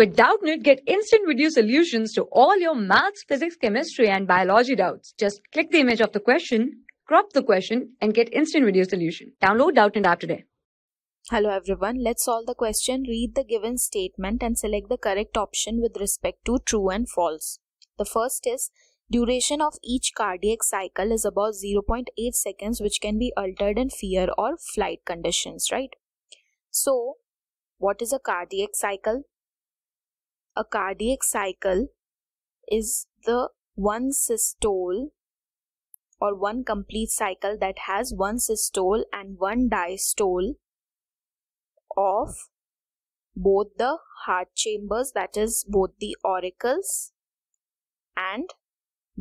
With Doubtnit, get instant video solutions to all your maths, physics, chemistry, and biology doubts. Just click the image of the question, crop the question, and get instant video solution. Download Doubtnit app today. Hello everyone, let's solve the question, read the given statement and select the correct option with respect to true and false. The first is, duration of each cardiac cycle is about 0.8 seconds which can be altered in fear or flight conditions, right? So, what is a cardiac cycle? a cardiac cycle is the one systole or one complete cycle that has one systole and one diastole of both the heart chambers that is both the auricles and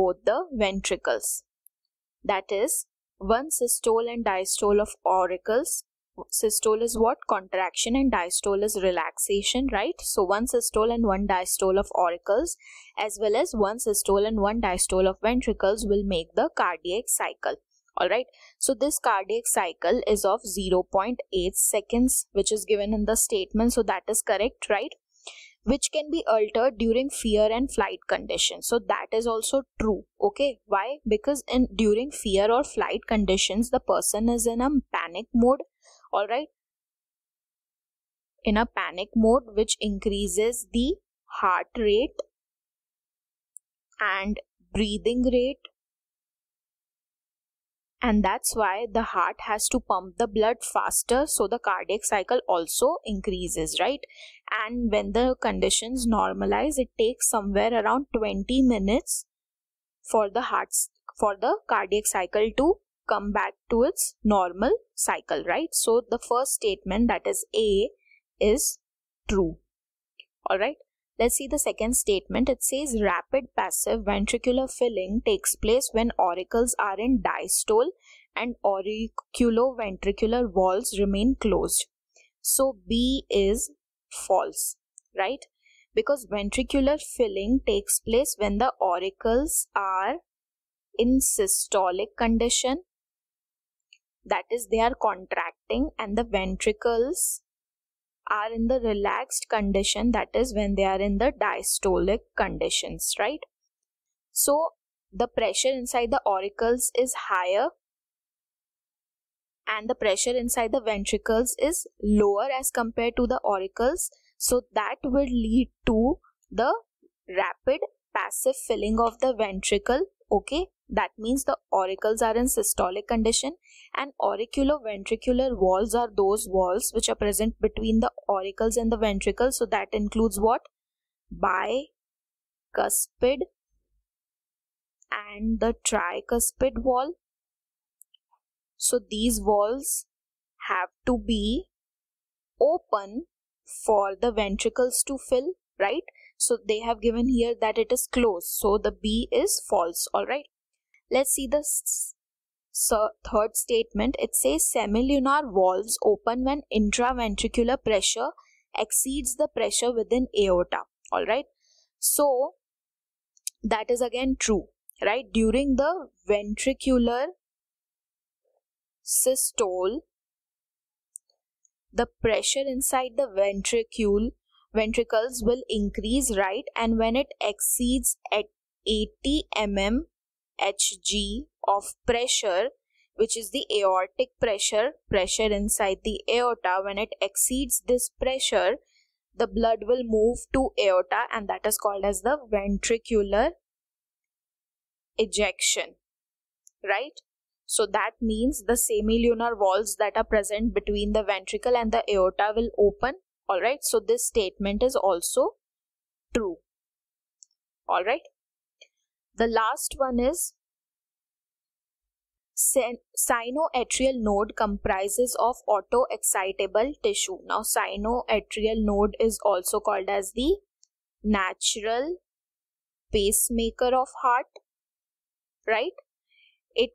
both the ventricles that is one systole and diastole of auricles systole is what? Contraction and diastole is relaxation, right? So one systole and one diastole of auricles as well as one systole and one diastole of ventricles will make the cardiac cycle. Alright, so this cardiac cycle is of 0.8 seconds which is given in the statement. So that is correct, right? which can be altered during fear and flight conditions so that is also true okay why because in during fear or flight conditions the person is in a panic mode alright in a panic mode which increases the heart rate and breathing rate and that's why the heart has to pump the blood faster so the cardiac cycle also increases right and when the conditions normalize it takes somewhere around 20 minutes for the hearts for the cardiac cycle to come back to its normal cycle, right? So the first statement that is A is true. Alright, let's see the second statement. It says rapid passive ventricular filling takes place when auricles are in diastole and auriculoventricular walls remain closed. So B is false, right? Because ventricular filling takes place when the auricles are in systolic condition that is they are contracting and the ventricles are in the relaxed condition that is when they are in the diastolic conditions right so the pressure inside the auricles is higher and the pressure inside the ventricles is lower as compared to the auricles so that will lead to the rapid passive filling of the ventricle okay that means the auricles are in systolic condition and auriculoventricular walls are those walls which are present between the auricles and the ventricles. So that includes what? Bicuspid and the tricuspid wall. So these walls have to be open for the ventricles to fill, right? So they have given here that it is closed. So the B is false, alright? Let's see the so third statement. It says semilunar valves open when intraventricular pressure exceeds the pressure within aorta. Alright. So, that is again true. Right. During the ventricular systole, the pressure inside the ventricle ventricles will increase right and when it exceeds at 80 mm hg of pressure which is the aortic pressure, pressure inside the aorta. When it exceeds this pressure, the blood will move to aorta and that is called as the ventricular ejection, right? So that means the semilunar walls that are present between the ventricle and the aorta will open, alright? So this statement is also true, alright? The last one is sinoatrial node comprises of autoexcitable tissue. Now sinoatrial node is also called as the natural pacemaker of heart, right? It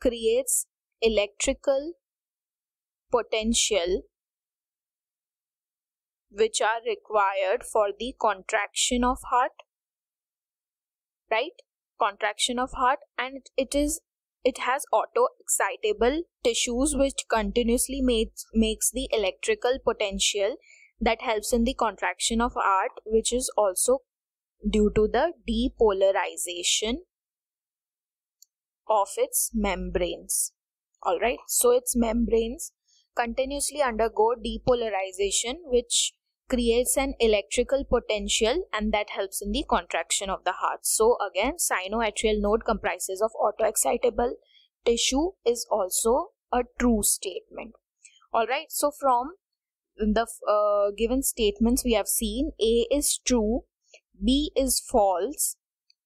creates electrical potential which are required for the contraction of heart right contraction of heart and it is it has auto excitable tissues which continuously makes makes the electrical potential that helps in the contraction of heart which is also due to the depolarization of its membranes all right so its membranes continuously undergo depolarization which creates an electrical potential and that helps in the contraction of the heart. So again, sinoatrial node comprises of autoexcitable tissue is also a true statement. Alright, so from the uh, given statements we have seen, A is true, B is false,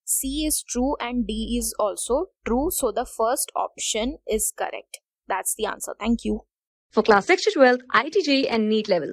C is true and D is also true. So the first option is correct. That's the answer. Thank you. For class 6 to 12, ITJ and NEET level,